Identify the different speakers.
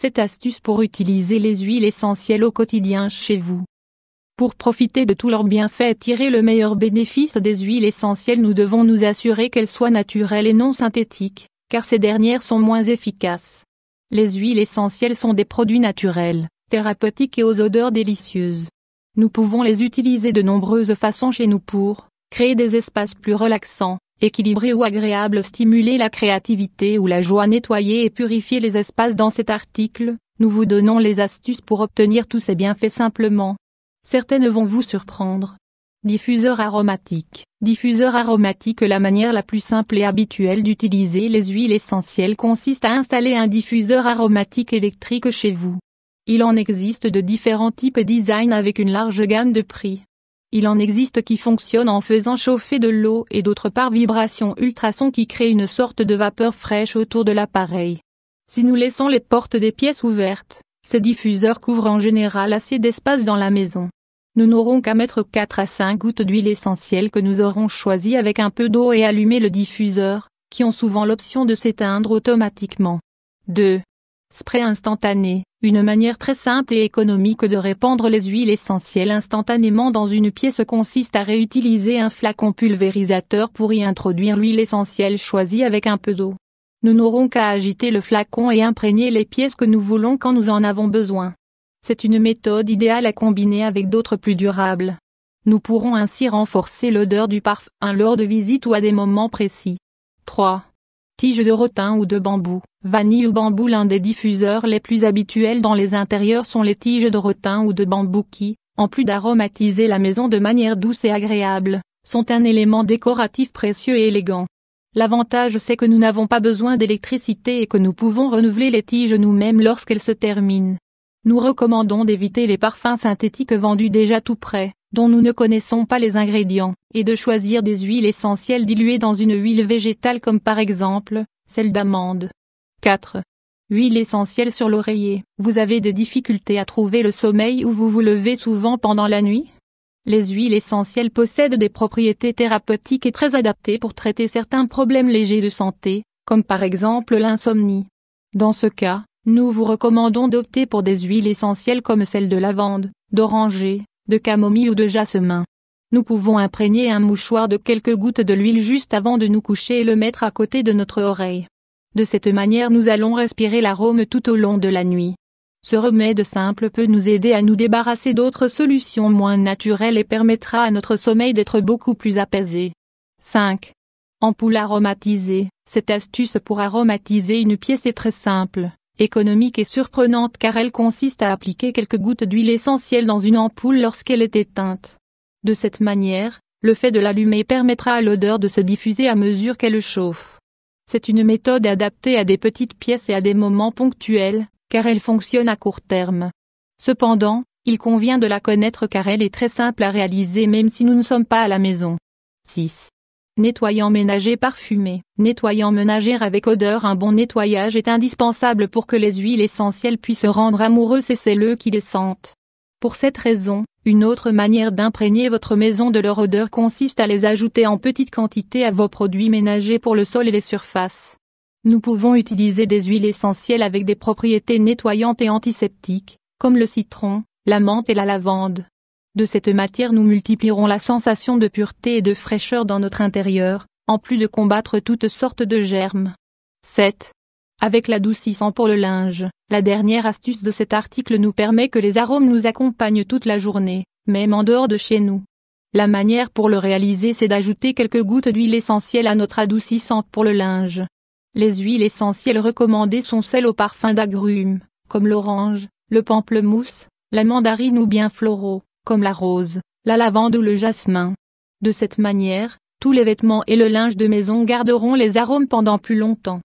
Speaker 1: cette astuce pour utiliser les huiles essentielles au quotidien chez vous. Pour profiter de tous leurs bienfaits et tirer le meilleur bénéfice des huiles essentielles, nous devons nous assurer qu'elles soient naturelles et non synthétiques, car ces dernières sont moins efficaces. Les huiles essentielles sont des produits naturels, thérapeutiques et aux odeurs délicieuses. Nous pouvons les utiliser de nombreuses façons chez nous pour créer des espaces plus relaxants, Équilibré ou agréable stimuler la créativité ou la joie nettoyer et purifier les espaces dans cet article, nous vous donnons les astuces pour obtenir tous ces bienfaits simplement. Certaines vont vous surprendre. Diffuseur aromatique. Diffuseur aromatique La manière la plus simple et habituelle d'utiliser les huiles essentielles consiste à installer un diffuseur aromatique électrique chez vous. Il en existe de différents types et designs avec une large gamme de prix. Il en existe qui fonctionnent en faisant chauffer de l'eau et d'autre part vibrations ultrasons qui créent une sorte de vapeur fraîche autour de l'appareil. Si nous laissons les portes des pièces ouvertes, ces diffuseurs couvrent en général assez d'espace dans la maison. Nous n'aurons qu'à mettre 4 à 5 gouttes d'huile essentielle que nous aurons choisie avec un peu d'eau et allumer le diffuseur, qui ont souvent l'option de s'éteindre automatiquement. 2. Spray instantané, une manière très simple et économique de répandre les huiles essentielles instantanément dans une pièce consiste à réutiliser un flacon pulvérisateur pour y introduire l'huile essentielle choisie avec un peu d'eau. Nous n'aurons qu'à agiter le flacon et imprégner les pièces que nous voulons quand nous en avons besoin. C'est une méthode idéale à combiner avec d'autres plus durables. Nous pourrons ainsi renforcer l'odeur du parfum lors de visites ou à des moments précis. 3 tiges de rotin ou de bambou. Vanille ou bambou L'un des diffuseurs les plus habituels dans les intérieurs sont les tiges de rotin ou de bambou qui, en plus d'aromatiser la maison de manière douce et agréable, sont un élément décoratif précieux et élégant. L'avantage c'est que nous n'avons pas besoin d'électricité et que nous pouvons renouveler les tiges nous-mêmes lorsqu'elles se terminent nous recommandons d'éviter les parfums synthétiques vendus déjà tout près, dont nous ne connaissons pas les ingrédients, et de choisir des huiles essentielles diluées dans une huile végétale comme par exemple, celle d'amande. 4. Huile essentielle sur l'oreiller. Vous avez des difficultés à trouver le sommeil ou vous vous levez souvent pendant la nuit Les huiles essentielles possèdent des propriétés thérapeutiques et très adaptées pour traiter certains problèmes légers de santé, comme par exemple l'insomnie. Dans ce cas, nous vous recommandons d'opter pour des huiles essentielles comme celles de lavande, d'oranger, de camomille ou de jasmin. Nous pouvons imprégner un mouchoir de quelques gouttes de l'huile juste avant de nous coucher et le mettre à côté de notre oreille. De cette manière nous allons respirer l'arôme tout au long de la nuit. Ce remède simple peut nous aider à nous débarrasser d'autres solutions moins naturelles et permettra à notre sommeil d'être beaucoup plus apaisé. 5. Ampoule aromatisée. Cette astuce pour aromatiser une pièce est très simple économique et surprenante car elle consiste à appliquer quelques gouttes d'huile essentielle dans une ampoule lorsqu'elle est éteinte. De cette manière, le fait de l'allumer permettra à l'odeur de se diffuser à mesure qu'elle chauffe. C'est une méthode adaptée à des petites pièces et à des moments ponctuels, car elle fonctionne à court terme. Cependant, il convient de la connaître car elle est très simple à réaliser même si nous ne sommes pas à la maison. 6. Nettoyant ménager parfumé. Nettoyant ménager avec odeur Un bon nettoyage est indispensable pour que les huiles essentielles puissent rendre amoureux ces celles qui les sentent. Pour cette raison, une autre manière d'imprégner votre maison de leur odeur consiste à les ajouter en petite quantité à vos produits ménagers pour le sol et les surfaces. Nous pouvons utiliser des huiles essentielles avec des propriétés nettoyantes et antiseptiques, comme le citron, la menthe et la lavande. De cette matière nous multiplierons la sensation de pureté et de fraîcheur dans notre intérieur, en plus de combattre toutes sortes de germes. 7. Avec l'adoucissant pour le linge, la dernière astuce de cet article nous permet que les arômes nous accompagnent toute la journée, même en dehors de chez nous. La manière pour le réaliser c'est d'ajouter quelques gouttes d'huile essentielle à notre adoucissant pour le linge. Les huiles essentielles recommandées sont celles au parfum d'agrumes, comme l'orange, le pamplemousse, la mandarine ou bien floraux comme la rose, la lavande ou le jasmin. De cette manière, tous les vêtements et le linge de maison garderont les arômes pendant plus longtemps.